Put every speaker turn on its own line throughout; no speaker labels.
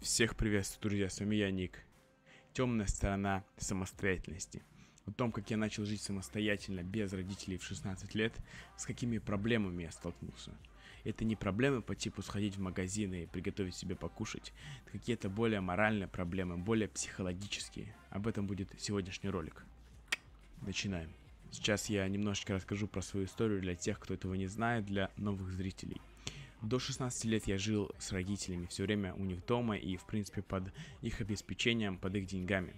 Всех приветствую, друзья, с вами я, Ник. Темная сторона самостоятельности. О том, как я начал жить самостоятельно, без родителей в 16 лет, с какими проблемами я столкнулся. Это не проблемы по типу сходить в магазины и приготовить себе покушать, это какие-то более моральные проблемы, более психологические. Об этом будет сегодняшний ролик. Начинаем. Сейчас я немножечко расскажу про свою историю для тех, кто этого не знает, для новых зрителей. До 16 лет я жил с родителями все время у них дома и, в принципе, под их обеспечением, под их деньгами.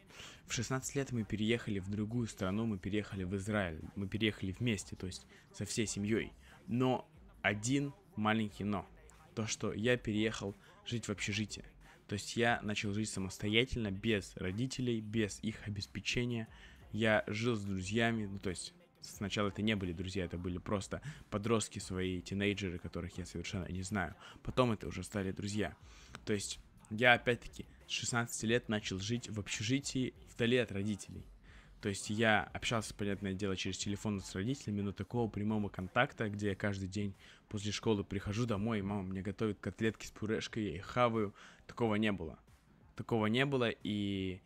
В 16 лет мы переехали в другую страну, мы переехали в Израиль, мы переехали вместе, то есть со всей семьей. Но один маленький но. То, что я переехал жить в общежитие. То есть я начал жить самостоятельно, без родителей, без их обеспечения. Я жил с друзьями, ну то есть Сначала это не были друзья, это были просто подростки свои, тинейджеры, которых я совершенно не знаю. Потом это уже стали друзья. То есть я опять-таки с 16 лет начал жить в общежитии вдали от родителей. То есть я общался, понятное дело, через телефон с родителями, но такого прямого контакта, где я каждый день после школы прихожу домой, и мама мне готовит котлетки с пюрешкой, я их хаваю, такого не было. Такого не было, и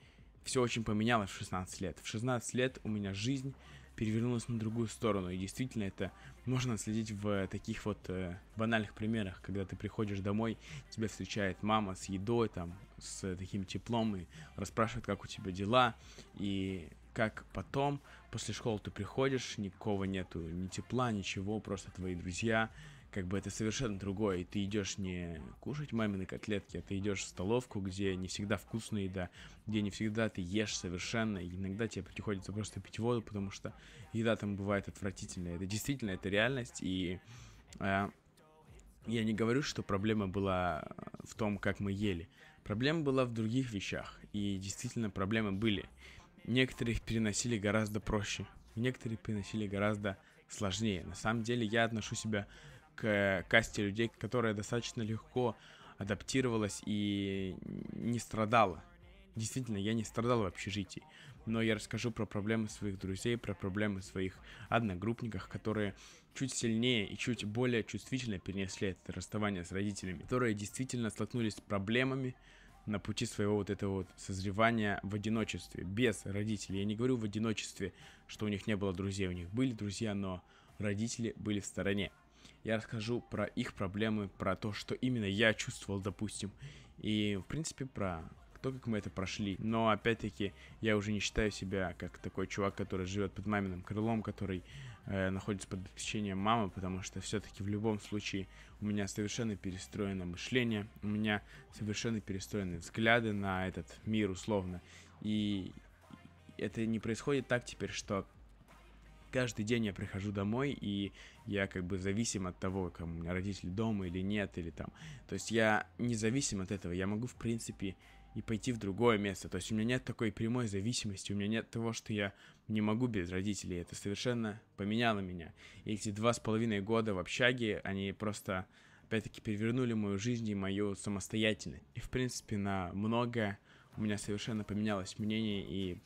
все очень поменялось в 16 лет. В 16 лет у меня жизнь перевернулась на другую сторону. И действительно это можно отследить в э, таких вот э, банальных примерах, когда ты приходишь домой, тебя встречает мама с едой, там, с э, таким теплом и расспрашивает, как у тебя дела, и как потом, после школы ты приходишь, никого нету, ни тепла, ничего, просто твои друзья, как бы это совершенно другое. Ты идешь не кушать мамины котлетки, а ты идешь в столовку, где не всегда вкусная еда, где не всегда ты ешь совершенно, и иногда тебе приходится просто пить воду, потому что еда там бывает отвратительная. Это действительно, это реальность, и э, я не говорю, что проблема была в том, как мы ели. Проблема была в других вещах, и действительно проблемы были. Некоторых переносили гораздо проще, некоторые переносили гораздо сложнее. На самом деле я отношу себя к э, касте людей, которая достаточно легко адаптировалась и не страдала. Действительно, я не страдал в общежитии, но я расскажу про проблемы своих друзей, про проблемы своих одногруппников, которые чуть сильнее и чуть более чувствительно перенесли это расставание с родителями, которые действительно столкнулись с проблемами на пути своего вот этого вот созревания в одиночестве, без родителей. Я не говорю в одиночестве, что у них не было друзей, у них были друзья, но родители были в стороне я расскажу про их проблемы, про то, что именно я чувствовал, допустим, и, в принципе, про то, как мы это прошли. Но, опять-таки, я уже не считаю себя как такой чувак, который живет под маминым крылом, который э, находится под обеспечением мамы, потому что все-таки в любом случае у меня совершенно перестроено мышление, у меня совершенно перестроены взгляды на этот мир условно. И это не происходит так теперь, что каждый день я прихожу домой, и я как бы зависим от того, как у меня родители дома или нет, или там. То есть я независим от этого, я могу, в принципе, и пойти в другое место. То есть у меня нет такой прямой зависимости, у меня нет того, что я не могу без родителей. Это совершенно поменяло меня. И эти два с половиной года в общаге, они просто, опять-таки, перевернули мою жизнь и мою самостоятельность. И, в принципе, на многое у меня совершенно поменялось мнение и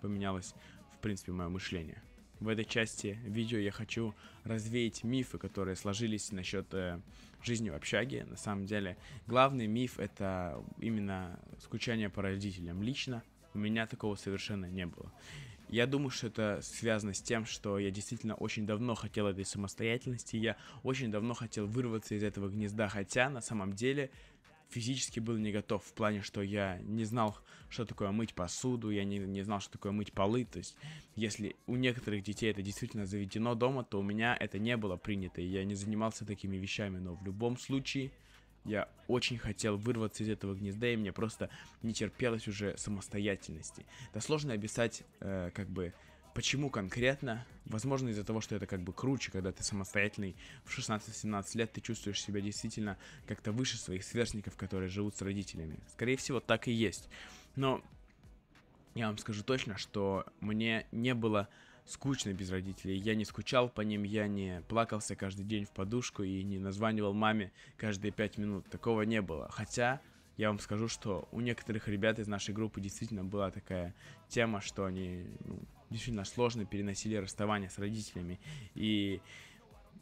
поменялось, в принципе, мое мышление. В этой части видео я хочу развеять мифы, которые сложились насчет э, жизни в общаге. На самом деле, главный миф это именно скучание по родителям. Лично у меня такого совершенно не было. Я думаю, что это связано с тем, что я действительно очень давно хотел этой самостоятельности, я очень давно хотел вырваться из этого гнезда, хотя на самом деле физически был не готов в плане, что я не знал, что такое мыть посуду, я не, не знал, что такое мыть полы. То есть, если у некоторых детей это действительно заведено дома, то у меня это не было принято, и я не занимался такими вещами. Но в любом случае, я очень хотел вырваться из этого гнезда, и мне просто не терпелось уже самостоятельности. Это сложно описать, э, как бы, Почему конкретно? Возможно, из-за того, что это как бы круче, когда ты самостоятельный. В 16-17 лет ты чувствуешь себя действительно как-то выше своих сверстников, которые живут с родителями. Скорее всего, так и есть. Но я вам скажу точно, что мне не было скучно без родителей. Я не скучал по ним, я не плакался каждый день в подушку и не названивал маме каждые пять минут. Такого не было. Хотя я вам скажу, что у некоторых ребят из нашей группы действительно была такая тема, что они ну, действительно сложно переносили расставание с родителями. И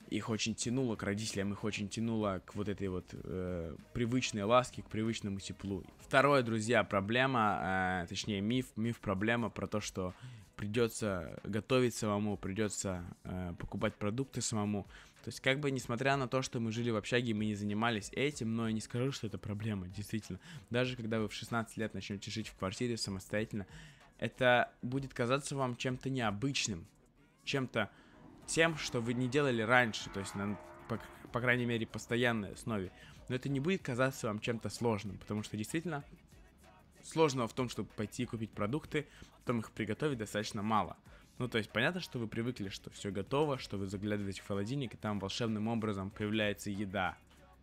их очень тянуло к родителям, их очень тянуло к вот этой вот э, привычной ласке, к привычному теплу. Второе, друзья, проблема, э, точнее миф, миф проблема про то, что придется готовить самому, придется э, покупать продукты самому. То есть, как бы, несмотря на то, что мы жили в общаге, мы не занимались этим, но я не скажу, что это проблема, действительно. Даже когда вы в 16 лет начнете жить в квартире самостоятельно, это будет казаться вам чем-то необычным, чем-то тем, что вы не делали раньше, то есть, на, по, по крайней мере, постоянной основе. Но это не будет казаться вам чем-то сложным, потому что действительно сложного в том, чтобы пойти купить продукты, потом их приготовить достаточно мало. Ну, то есть понятно, что вы привыкли, что все готово, что вы заглядываете в холодильник, и там волшебным образом появляется еда.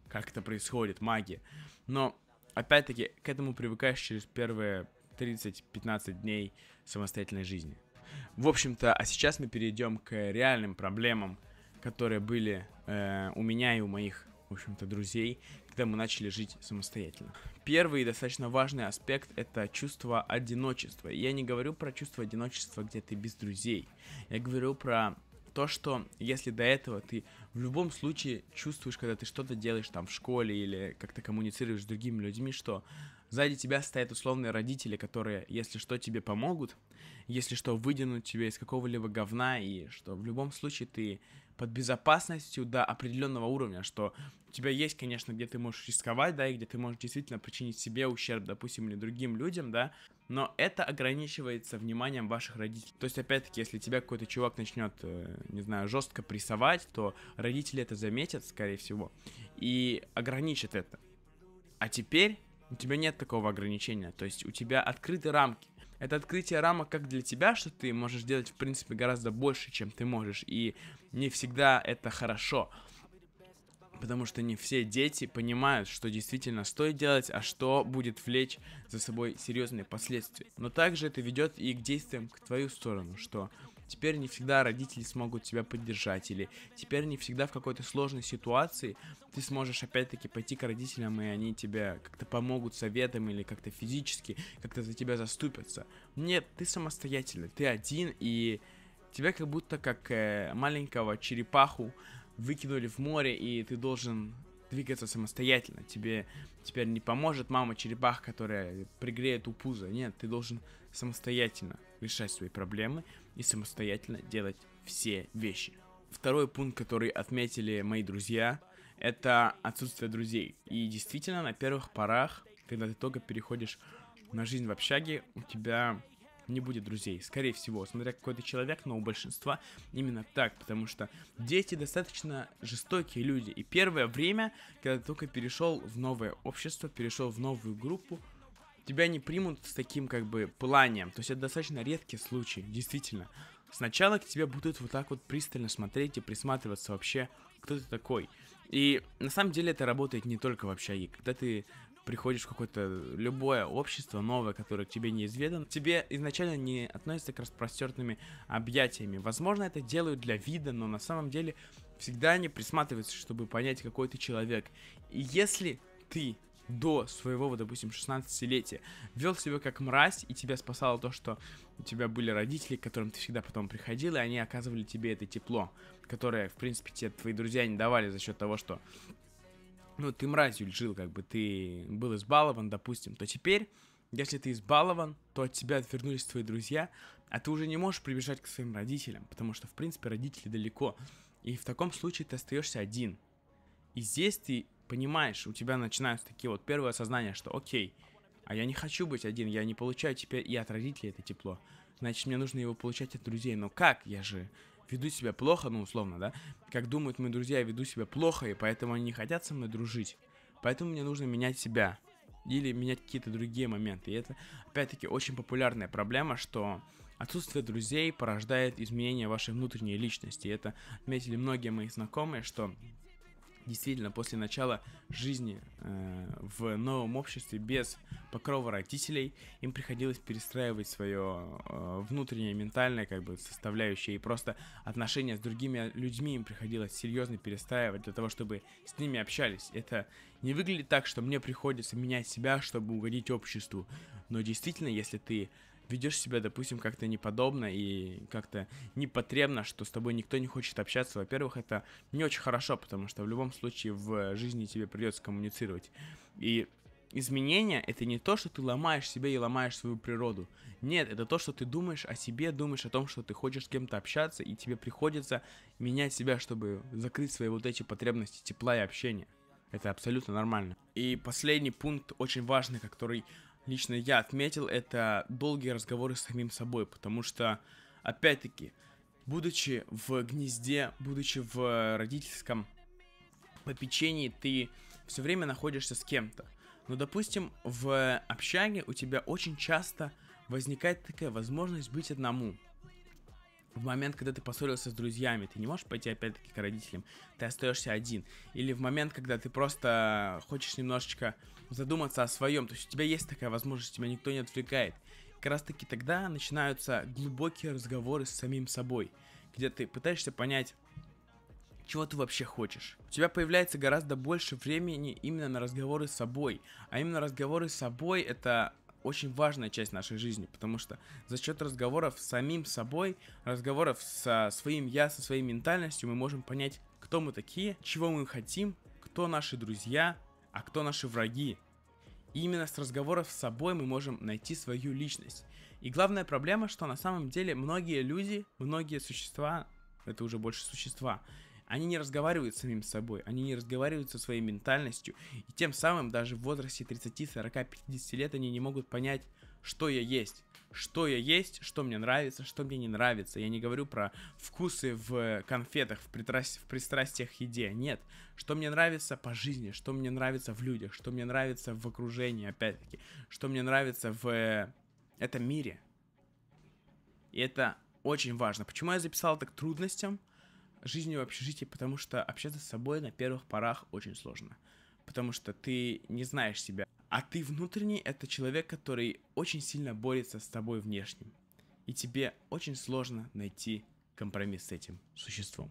Как это происходит, магия. Но, опять-таки, к этому привыкаешь через первые 30-15 дней самостоятельной жизни. В общем-то, а сейчас мы перейдем к реальным проблемам, которые были э, у меня и у моих, в общем-то, друзей, когда мы начали жить самостоятельно. Первый и достаточно важный аспект – это чувство одиночества. Я не говорю про чувство одиночества, где ты без друзей. Я говорю про то, что если до этого ты в любом случае чувствуешь, когда ты что-то делаешь там в школе или как-то коммуницируешь с другими людьми, что сзади тебя стоят условные родители, которые, если что, тебе помогут, если что, выдернут тебя из какого-либо говна, и что в любом случае ты под безопасностью до определенного уровня, что у тебя есть, конечно, где ты можешь рисковать, да, и где ты можешь действительно причинить себе ущерб, допустим, или другим людям, да, но это ограничивается вниманием ваших родителей. То есть, опять-таки, если тебя какой-то чувак начнет, э, не знаю, жестко прессовать, то родители это заметят, скорее всего, и ограничат это. А теперь у тебя нет такого ограничения, то есть у тебя открыты рамки. Это открытие рамок как для тебя, что ты можешь делать, в принципе, гораздо больше, чем ты можешь, и не всегда это хорошо потому что не все дети понимают, что действительно стоит делать, а что будет влечь за собой серьезные последствия. Но также это ведет и к действиям к твою сторону, что теперь не всегда родители смогут тебя поддержать, или теперь не всегда в какой-то сложной ситуации ты сможешь опять-таки пойти к родителям, и они тебе как-то помогут советом или как-то физически, как-то за тебя заступятся. Нет, ты самостоятельный, ты один, и тебя как будто как э, маленького черепаху выкинули в море, и ты должен двигаться самостоятельно. Тебе теперь не поможет мама черепах, которая пригреет у пуза. Нет, ты должен самостоятельно решать свои проблемы и самостоятельно делать все вещи. Второй пункт, который отметили мои друзья, это отсутствие друзей. И действительно, на первых порах, когда ты только переходишь на жизнь в общаге, у тебя не будет друзей, скорее всего, смотря какой ты человек, но у большинства именно так, потому что дети достаточно жестокие люди, и первое время, когда ты только перешел в новое общество, перешел в новую группу, тебя не примут с таким как бы пыланием, то есть это достаточно редкий случай, действительно. Сначала к тебе будут вот так вот пристально смотреть и присматриваться вообще, кто ты такой. И на самом деле это работает не только в общаге. Когда ты приходишь в какое-то э, любое общество новое, которое к тебе неизведано, тебе изначально не относятся к распростертыми объятиями. Возможно, это делают для вида, но на самом деле всегда они присматриваются, чтобы понять, какой ты человек. И если ты до своего, вот, допустим, 16-летия вел себя как мразь, и тебя спасало то, что у тебя были родители, к которым ты всегда потом приходил, и они оказывали тебе это тепло, которое, в принципе, тебе твои друзья не давали за счет того, что ну, ты мразью жил, как бы, ты был избалован, допустим, то теперь, если ты избалован, то от тебя отвернулись твои друзья, а ты уже не можешь прибежать к своим родителям, потому что, в принципе, родители далеко. И в таком случае ты остаешься один. И здесь ты понимаешь, у тебя начинаются такие вот первые осознания, что окей, а я не хочу быть один, я не получаю теперь и от родителей это тепло. Значит, мне нужно его получать от друзей. Но как? Я же веду себя плохо, ну, условно, да, как думают мои друзья, я веду себя плохо, и поэтому они не хотят со мной дружить. Поэтому мне нужно менять себя или менять какие-то другие моменты. И это, опять-таки, очень популярная проблема, что отсутствие друзей порождает изменение вашей внутренней личности. И это отметили многие мои знакомые, что действительно после начала жизни э, в новом обществе без покрова родителей им приходилось перестраивать свое э, внутреннее ментальное как бы составляющее и просто отношения с другими людьми им приходилось серьезно перестраивать для того чтобы с ними общались это не выглядит так что мне приходится менять себя чтобы угодить обществу но действительно если ты ведешь себя, допустим, как-то неподобно и как-то непотребно, что с тобой никто не хочет общаться, во-первых, это не очень хорошо, потому что в любом случае в жизни тебе придется коммуницировать. И изменения — это не то, что ты ломаешь себя и ломаешь свою природу. Нет, это то, что ты думаешь о себе, думаешь о том, что ты хочешь с кем-то общаться, и тебе приходится менять себя, чтобы закрыть свои вот эти потребности тепла и общения. Это абсолютно нормально. И последний пункт, очень важный, который лично я отметил, это долгие разговоры с самим собой, потому что, опять-таки, будучи в гнезде, будучи в родительском попечении, ты все время находишься с кем-то. Но, допустим, в общаге у тебя очень часто возникает такая возможность быть одному в момент, когда ты поссорился с друзьями, ты не можешь пойти опять-таки к родителям, ты остаешься один. Или в момент, когда ты просто хочешь немножечко задуматься о своем, то есть у тебя есть такая возможность, тебя никто не отвлекает. Как раз таки тогда начинаются глубокие разговоры с самим собой, где ты пытаешься понять, чего ты вообще хочешь. У тебя появляется гораздо больше времени именно на разговоры с собой. А именно разговоры с собой это очень важная часть нашей жизни, потому что за счет разговоров с самим собой, разговоров со своим я, со своей ментальностью, мы можем понять, кто мы такие, чего мы хотим, кто наши друзья, а кто наши враги. И именно с разговоров с собой мы можем найти свою личность. И главная проблема, что на самом деле многие люди, многие существа, это уже больше существа, они не разговаривают с самим собой, они не разговаривают со своей ментальностью, и тем самым даже в возрасте 30, 40, 50 лет они не могут понять, что я есть, что я есть, что мне нравится, что мне не нравится. Я не говорю про вкусы в конфетах, в, притраст... в пристрастиях к еде. Нет. Что мне нравится по жизни, что мне нравится в людях, что мне нравится в окружении, опять-таки, что мне нравится в э, этом мире. И это очень важно. Почему я записал так трудностям? жизнью в общежитии, потому что общаться с собой на первых порах очень сложно. Потому что ты не знаешь себя. А ты внутренний — это человек, который очень сильно борется с тобой внешним. И тебе очень сложно найти компромисс с этим существом.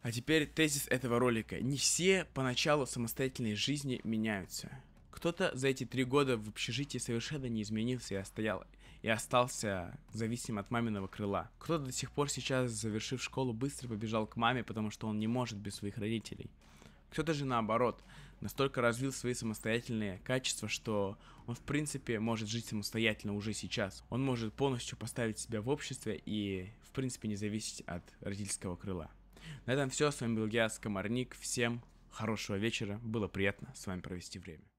А теперь тезис этого ролика. Не все поначалу самостоятельной жизни меняются. Кто-то за эти три года в общежитии совершенно не изменился и остоял, и остался зависим от маминого крыла. Кто-то до сих пор сейчас, завершив школу, быстро побежал к маме, потому что он не может без своих родителей. Кто-то же наоборот, настолько развил свои самостоятельные качества, что он в принципе может жить самостоятельно уже сейчас. Он может полностью поставить себя в обществе и в принципе не зависеть от родительского крыла. На этом все, с вами был я, Скоморник, всем хорошего вечера, было приятно с вами провести время.